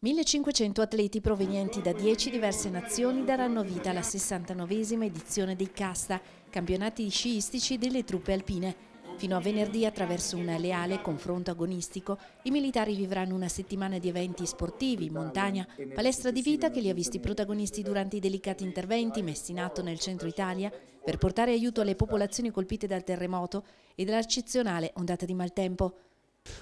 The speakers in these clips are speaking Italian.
1500 atleti provenienti da 10 diverse nazioni daranno vita alla 69esima edizione dei Casta, campionati sciistici delle truppe alpine. Fino a venerdì, attraverso un leale confronto agonistico, i militari vivranno una settimana di eventi sportivi, montagna, palestra di vita che li ha visti protagonisti durante i delicati interventi messi in atto nel centro Italia per portare aiuto alle popolazioni colpite dal terremoto e dall'accezionale ondata di maltempo.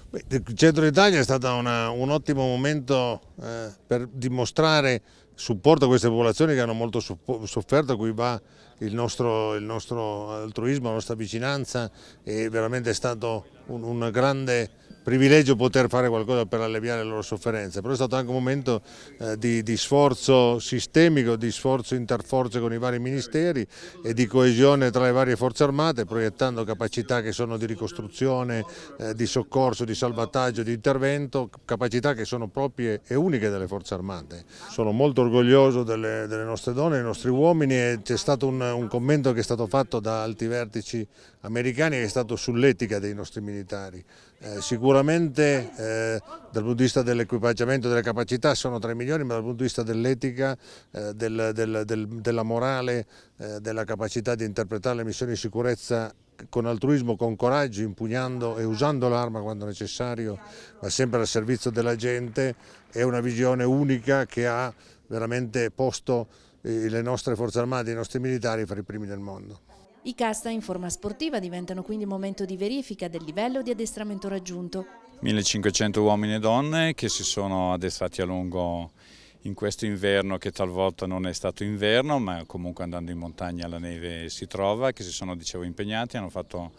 Beh, il Centro d'Italia è stato una, un ottimo momento eh, per dimostrare supporto a queste popolazioni che hanno molto sofferto, a cui va il nostro, il nostro altruismo, la nostra vicinanza è veramente stato un, un, grande privilegio poter fare qualcosa per alleviare le loro sofferenze, però è stato anche un momento eh, di, di, sforzo sistemico, di sforzo interforze con i vari ministeri e di coesione tra le varie forze armate, proiettando capacità che sono di ricostruzione, eh, di soccorso, di salvataggio, di intervento, capacità che sono proprie e uniche delle forze armate. Sono molto orgoglioso delle, delle, nostre donne, dei nostri uomini e c'è stato un, un, commento che è stato fatto da alti vertici americani che è stato sull'etica dei nostri militari. Eh, sicuramente eh, dal punto di vista dell'equipaggiamento e delle capacità sono tra i migliori, ma dal punto di vista dell'etica, eh, del, del, del, della morale, eh, della capacità di interpretare le missioni di sicurezza con altruismo, con coraggio, impugnando e usando l'arma quando necessario, ma sempre al servizio della gente, è una visione unica che ha veramente posto eh, le nostre forze armate, i nostri militari fra i primi del mondo. I casta in forma sportiva diventano quindi momento di verifica del livello di addestramento raggiunto. 1500 uomini e donne che si sono addestrati a lungo in questo inverno che talvolta non è stato inverno ma comunque andando in montagna la neve si trova, che si sono dicevo impegnati, hanno fatto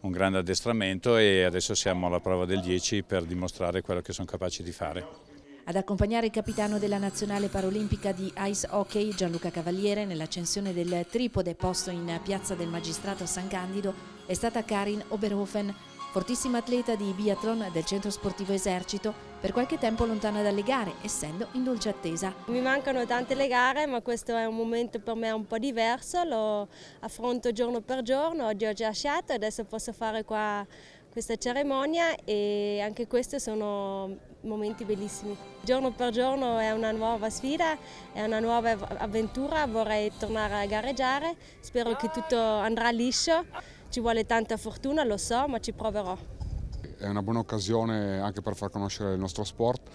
un grande addestramento e adesso siamo alla prova del 10 per dimostrare quello che sono capaci di fare. Ad accompagnare il capitano della nazionale Parolimpica di ice hockey Gianluca Cavaliere nell'accensione del tripode posto in piazza del magistrato San Candido è stata Karin Oberhofen, fortissima atleta di biathlon del centro sportivo Esercito, per qualche tempo lontana dalle gare, essendo in dolce attesa. Mi mancano tante le gare, ma questo è un momento per me un po' diverso, lo affronto giorno per giorno, oggi ho già lasciato, adesso posso fare qua questa cerimonia e anche questi sono momenti bellissimi. Giorno per giorno è una nuova sfida, è una nuova avventura, vorrei tornare a gareggiare, spero che tutto andrà liscio. Ci vuole tanta fortuna, lo so, ma ci proverò è una buona occasione anche per far conoscere il nostro sport,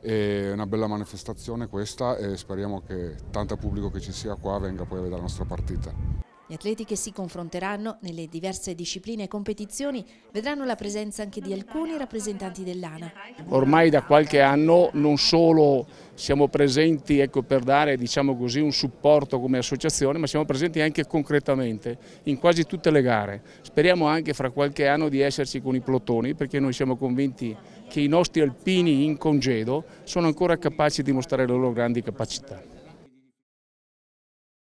è una bella manifestazione questa e speriamo che tanto pubblico che ci sia qua venga poi a vedere la nostra partita. Gli atleti che si confronteranno nelle diverse discipline e competizioni vedranno la presenza anche di alcuni rappresentanti dell'ANA. Ormai da qualche anno non solo siamo presenti ecco, per dare diciamo così, un supporto come associazione, ma siamo presenti anche concretamente in quasi tutte le gare. Speriamo anche fra qualche anno di esserci con i plotoni, perché noi siamo convinti che i nostri alpini in congedo sono ancora capaci di mostrare le loro grandi capacità.